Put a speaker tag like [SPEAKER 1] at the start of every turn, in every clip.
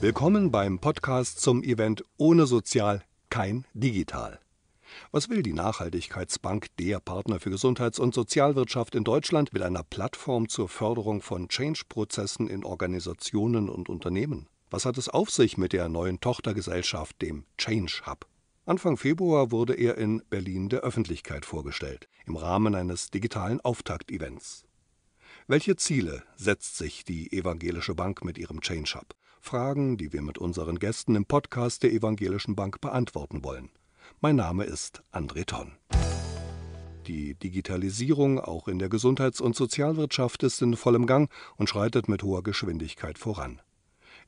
[SPEAKER 1] Willkommen beim Podcast zum Event Ohne Sozial kein Digital. Was will die Nachhaltigkeitsbank, der Partner für Gesundheits- und Sozialwirtschaft in Deutschland, mit einer Plattform zur Förderung von Change-Prozessen in Organisationen und Unternehmen? Was hat es auf sich mit der neuen Tochtergesellschaft, dem Change Hub? Anfang Februar wurde er in Berlin der Öffentlichkeit vorgestellt, im Rahmen eines digitalen Auftaktevents. Welche Ziele setzt sich die Evangelische Bank mit ihrem Change Hub? Fragen, die wir mit unseren Gästen im Podcast der Evangelischen Bank beantworten wollen. Mein Name ist André Tonn. Die Digitalisierung auch in der Gesundheits- und Sozialwirtschaft ist in vollem Gang und schreitet mit hoher Geschwindigkeit voran.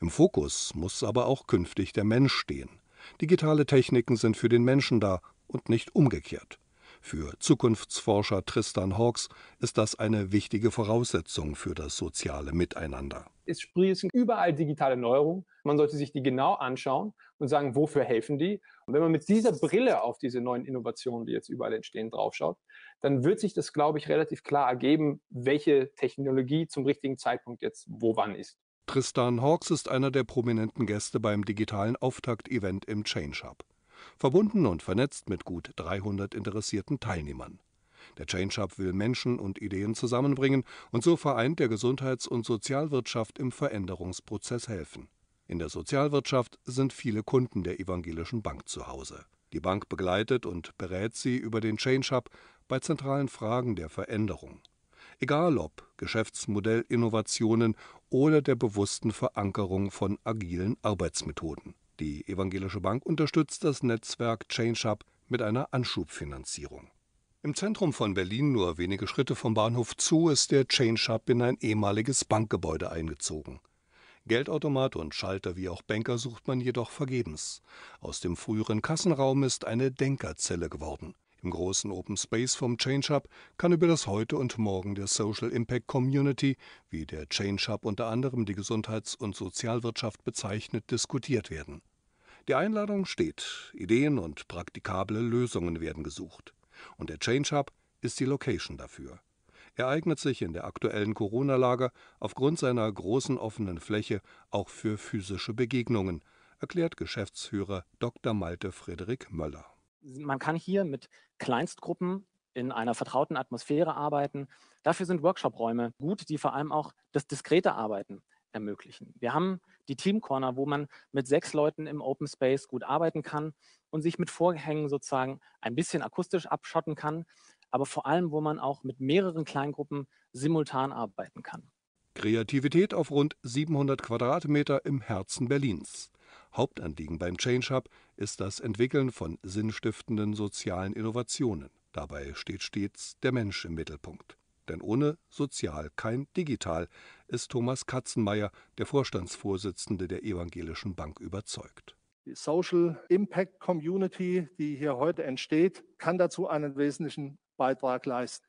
[SPEAKER 1] Im Fokus muss aber auch künftig der Mensch stehen. Digitale Techniken sind für den Menschen da und nicht umgekehrt. Für Zukunftsforscher Tristan Hawks ist das eine wichtige Voraussetzung für das soziale Miteinander es sprießen überall digitale Neuerungen. Man sollte sich die genau anschauen und sagen, wofür helfen die? Und wenn man mit dieser Brille auf diese neuen Innovationen, die jetzt überall entstehen, draufschaut, dann wird sich das, glaube ich, relativ klar ergeben,
[SPEAKER 2] welche Technologie zum richtigen Zeitpunkt jetzt wo wann ist.
[SPEAKER 1] Tristan Hawks ist einer der prominenten Gäste beim digitalen Auftakt-Event im Change Hub. Verbunden und vernetzt mit gut 300 interessierten Teilnehmern. Der Change Hub will Menschen und Ideen zusammenbringen und so vereint der Gesundheits- und Sozialwirtschaft im Veränderungsprozess helfen. In der Sozialwirtschaft sind viele Kunden der Evangelischen Bank zu Hause. Die Bank begleitet und berät sie über den Change Hub bei zentralen Fragen der Veränderung. Egal ob Geschäftsmodellinnovationen oder der bewussten Verankerung von agilen Arbeitsmethoden. Die Evangelische Bank unterstützt das Netzwerk Change Hub mit einer Anschubfinanzierung. Im Zentrum von Berlin, nur wenige Schritte vom Bahnhof zu, ist der Change Hub in ein ehemaliges Bankgebäude eingezogen. Geldautomat und Schalter wie auch Banker sucht man jedoch vergebens. Aus dem früheren Kassenraum ist eine Denkerzelle geworden. Im großen Open Space vom Change Hub kann über das Heute und Morgen der Social Impact Community, wie der Change Hub unter anderem die Gesundheits- und Sozialwirtschaft bezeichnet, diskutiert werden. Die Einladung steht, Ideen und praktikable Lösungen werden gesucht. Und der Change Hub ist die Location dafür. Er eignet sich in der aktuellen Corona-Lage aufgrund seiner großen offenen Fläche auch für physische Begegnungen, erklärt Geschäftsführer Dr. Malte Frederik Möller. Man kann hier mit Kleinstgruppen in einer vertrauten Atmosphäre arbeiten. Dafür sind Workshop-Räume gut, die vor allem auch das diskrete Arbeiten ermöglichen. Wir haben die Team Corner,
[SPEAKER 2] wo man mit sechs Leuten im Open Space gut arbeiten kann und sich mit Vorhängen sozusagen ein bisschen akustisch abschotten kann, aber vor allem, wo man auch mit mehreren Kleingruppen simultan arbeiten kann.
[SPEAKER 1] Kreativität auf rund 700 Quadratmeter im Herzen Berlins. Hauptanliegen beim Change Hub ist das Entwickeln von sinnstiftenden sozialen Innovationen. Dabei steht stets der Mensch im Mittelpunkt. Denn ohne sozial kein digital, ist Thomas Katzenmeier, der Vorstandsvorsitzende der
[SPEAKER 2] Evangelischen Bank, überzeugt. Die Social Impact Community, die hier heute entsteht, kann dazu einen wesentlichen Beitrag leisten.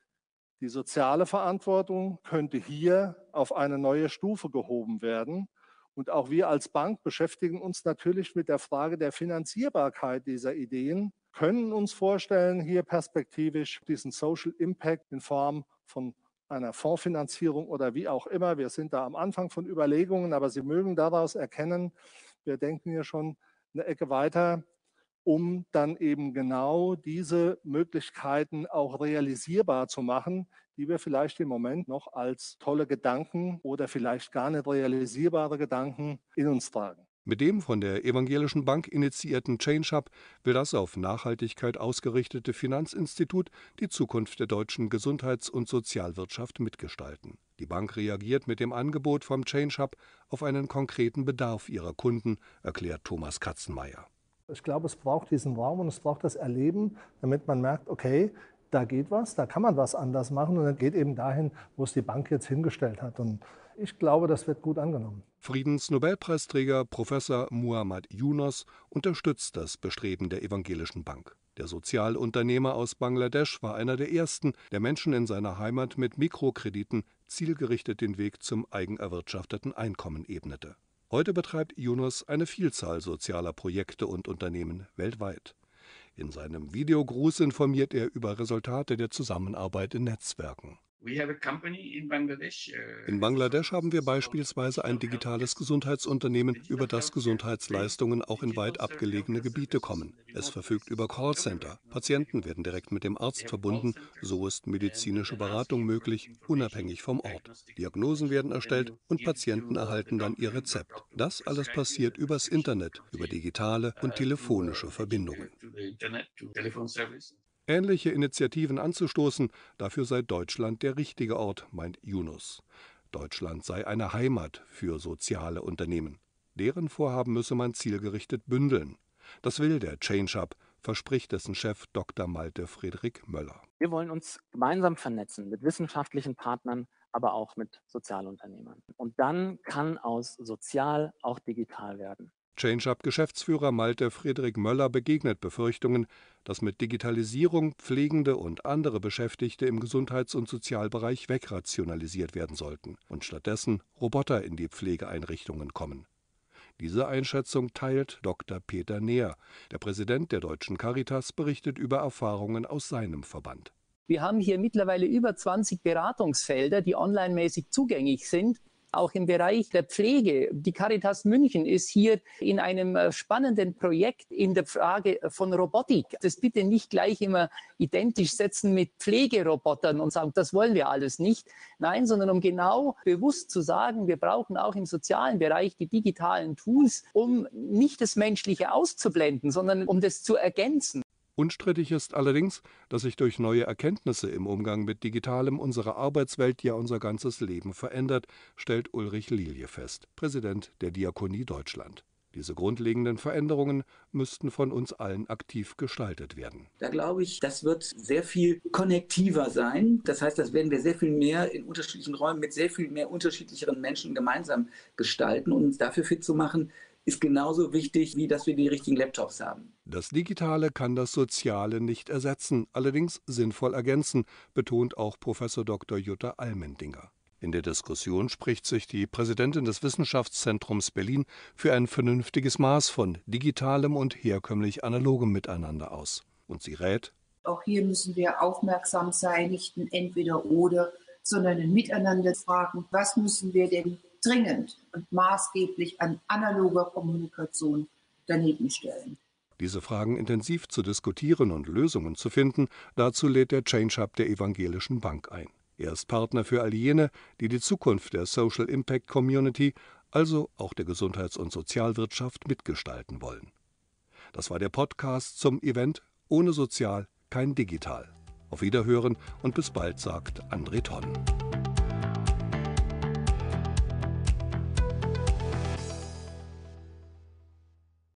[SPEAKER 2] Die soziale Verantwortung könnte hier auf eine neue Stufe gehoben werden. Und auch wir als Bank beschäftigen uns natürlich mit der Frage der Finanzierbarkeit dieser Ideen, können uns vorstellen, hier perspektivisch diesen Social Impact in Form von einer Fondsfinanzierung oder wie auch immer. Wir sind da am Anfang von Überlegungen, aber Sie mögen daraus erkennen, wir denken hier schon eine Ecke weiter, um dann eben genau diese Möglichkeiten auch realisierbar zu machen, die wir vielleicht im Moment noch als tolle Gedanken oder vielleicht gar nicht realisierbare Gedanken in uns tragen.
[SPEAKER 1] Mit dem von der Evangelischen Bank initiierten Change Hub will das auf Nachhaltigkeit ausgerichtete Finanzinstitut die Zukunft der deutschen Gesundheits- und Sozialwirtschaft mitgestalten. Die Bank reagiert mit dem Angebot vom Change Hub auf einen konkreten Bedarf ihrer Kunden, erklärt Thomas Katzenmeier.
[SPEAKER 2] Ich glaube, es braucht diesen Raum und es braucht das Erleben, damit man merkt, okay, da geht was, da kann man was anders machen und dann geht eben dahin, wo es die Bank jetzt hingestellt hat. Und ich glaube, das wird gut angenommen.
[SPEAKER 1] Friedensnobelpreisträger Professor Muhammad Yunus unterstützt das Bestreben der Evangelischen Bank. Der Sozialunternehmer aus Bangladesch war einer der ersten, der Menschen in seiner Heimat mit Mikrokrediten zielgerichtet den Weg zum eigenerwirtschafteten Einkommen ebnete. Heute betreibt Yunus eine Vielzahl sozialer Projekte und Unternehmen weltweit. In seinem Videogruß informiert er über Resultate der Zusammenarbeit in Netzwerken. In Bangladesch uh, haben wir beispielsweise ein digitales Gesundheitsunternehmen, über das Gesundheitsleistungen auch in weit abgelegene Gebiete kommen. Es verfügt über Callcenter. Patienten werden direkt mit dem Arzt verbunden. So ist medizinische Beratung möglich, unabhängig vom Ort. Diagnosen werden erstellt und Patienten erhalten dann ihr Rezept. Das alles passiert übers Internet, über digitale und telefonische Verbindungen ähnliche Initiativen anzustoßen, dafür sei Deutschland der richtige Ort, meint Yunus. Deutschland sei eine Heimat für soziale Unternehmen. Deren Vorhaben müsse man zielgerichtet bündeln. Das will der Change Hub, verspricht dessen Chef Dr. Malte Friedrich Möller.
[SPEAKER 2] Wir wollen uns gemeinsam vernetzen mit wissenschaftlichen Partnern, aber auch mit Sozialunternehmern. Und dann kann aus sozial auch digital werden.
[SPEAKER 1] ChangeUp-Geschäftsführer Malte Friedrich Möller begegnet Befürchtungen, dass mit Digitalisierung pflegende und andere Beschäftigte im Gesundheits- und Sozialbereich wegrationalisiert werden sollten und stattdessen Roboter in die Pflegeeinrichtungen kommen. Diese Einschätzung teilt Dr. Peter Neher. Der Präsident der Deutschen Caritas berichtet über Erfahrungen aus seinem Verband.
[SPEAKER 2] Wir haben hier mittlerweile über 20 Beratungsfelder, die online-mäßig zugänglich sind auch im Bereich der Pflege. Die Caritas München ist hier in einem äh, spannenden Projekt in der Frage von Robotik. Das bitte nicht gleich immer identisch setzen mit Pflegerobotern und sagen, das wollen wir alles nicht. Nein, sondern um genau bewusst zu sagen, wir brauchen auch im sozialen Bereich die digitalen Tools, um nicht das Menschliche auszublenden, sondern um das zu ergänzen.
[SPEAKER 1] Unstrittig ist allerdings, dass sich durch neue Erkenntnisse im Umgang mit Digitalem unsere Arbeitswelt ja unser ganzes Leben verändert, stellt Ulrich Lilie fest, Präsident der Diakonie Deutschland. Diese grundlegenden Veränderungen müssten von uns allen aktiv gestaltet werden. Da glaube ich, das wird sehr viel konnektiver sein. Das heißt, das werden wir sehr viel mehr in unterschiedlichen Räumen mit sehr viel mehr unterschiedlicheren Menschen gemeinsam gestalten und uns dafür fit zu machen, ist genauso wichtig, wie dass wir die richtigen Laptops haben. Das Digitale kann das Soziale nicht ersetzen, allerdings sinnvoll ergänzen, betont auch Professor Dr. Jutta Almendinger. In der Diskussion spricht sich die Präsidentin des Wissenschaftszentrums Berlin für ein vernünftiges Maß von digitalem und herkömmlich analogem Miteinander aus. Und sie rät,
[SPEAKER 2] auch hier müssen wir aufmerksam sein, nicht ein Entweder-Oder, sondern ein Miteinander fragen, was müssen wir denn dringend und maßgeblich an analoger Kommunikation daneben stellen.
[SPEAKER 1] Diese Fragen intensiv zu diskutieren und Lösungen zu finden, dazu lädt der Change Hub der Evangelischen Bank ein. Er ist Partner für all jene, die die Zukunft der Social Impact Community, also auch der Gesundheits- und Sozialwirtschaft, mitgestalten wollen. Das war der Podcast zum Event Ohne Sozial kein Digital. Auf Wiederhören und bis bald, sagt André Tonnen.